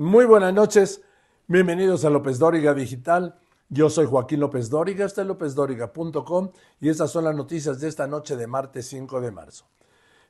Muy buenas noches, bienvenidos a López Dóriga Digital. Yo soy Joaquín López Dóriga, está lópezdóriga.com y estas son las noticias de esta noche de martes 5 de marzo.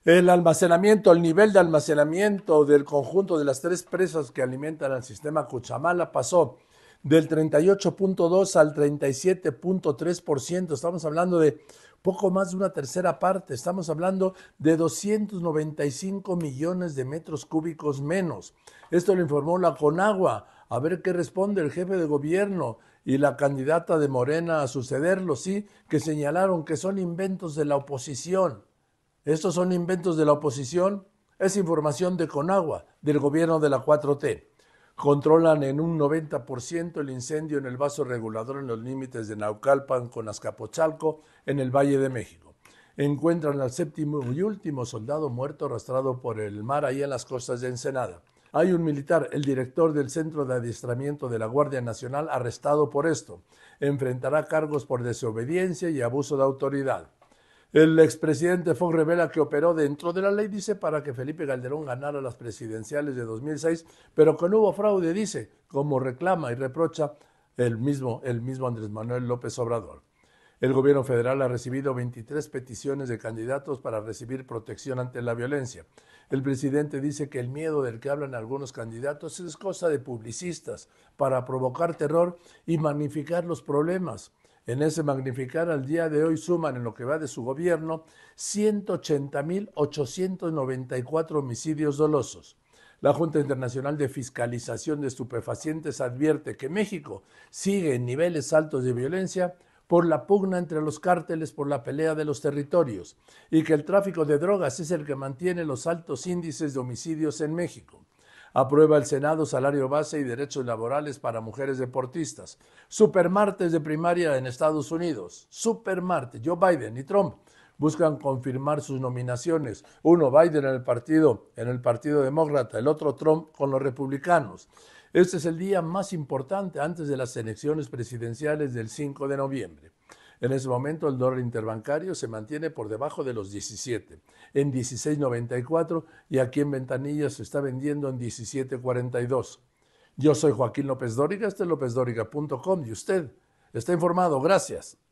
El almacenamiento, el nivel de almacenamiento del conjunto de las tres presas que alimentan al sistema Cuchamala pasó del 38.2 al 37.3%. Estamos hablando de poco más de una tercera parte. Estamos hablando de 295 millones de metros cúbicos menos. Esto lo informó la Conagua. A ver qué responde el jefe de gobierno y la candidata de Morena a sucederlo, sí, que señalaron que son inventos de la oposición. ¿Estos son inventos de la oposición? Es información de Conagua, del gobierno de la 4T controlan en un 90% el incendio en el vaso regulador en los límites de Naucalpan con Azcapotzalco, en el Valle de México. Encuentran al séptimo y último soldado muerto arrastrado por el mar ahí en las costas de Ensenada. Hay un militar, el director del Centro de Adiestramiento de la Guardia Nacional, arrestado por esto. Enfrentará cargos por desobediencia y abuso de autoridad. El expresidente Fox revela que operó dentro de la ley, dice, para que Felipe Calderón ganara las presidenciales de 2006, pero que no hubo fraude, dice, como reclama y reprocha el mismo, el mismo Andrés Manuel López Obrador. El gobierno federal ha recibido 23 peticiones de candidatos para recibir protección ante la violencia. El presidente dice que el miedo del que hablan algunos candidatos es cosa de publicistas para provocar terror y magnificar los problemas. En ese magnificar al día de hoy suman en lo que va de su gobierno 180.894 homicidios dolosos. La Junta Internacional de Fiscalización de Estupefacientes advierte que México sigue en niveles altos de violencia por la pugna entre los cárteles por la pelea de los territorios y que el tráfico de drogas es el que mantiene los altos índices de homicidios en México. Aprueba el Senado salario base y derechos laborales para mujeres deportistas. Supermartes de primaria en Estados Unidos. Supermartes. Joe Biden y Trump buscan confirmar sus nominaciones. Uno Biden en el partido, en el partido demócrata, el otro Trump con los republicanos. Este es el día más importante antes de las elecciones presidenciales del 5 de noviembre. En ese momento el dólar interbancario se mantiene por debajo de los 17, en 16.94 y aquí en Ventanilla se está vendiendo en 17.42. Yo soy Joaquín López Dóriga, este es lópezdóriga.com y usted está informado. Gracias.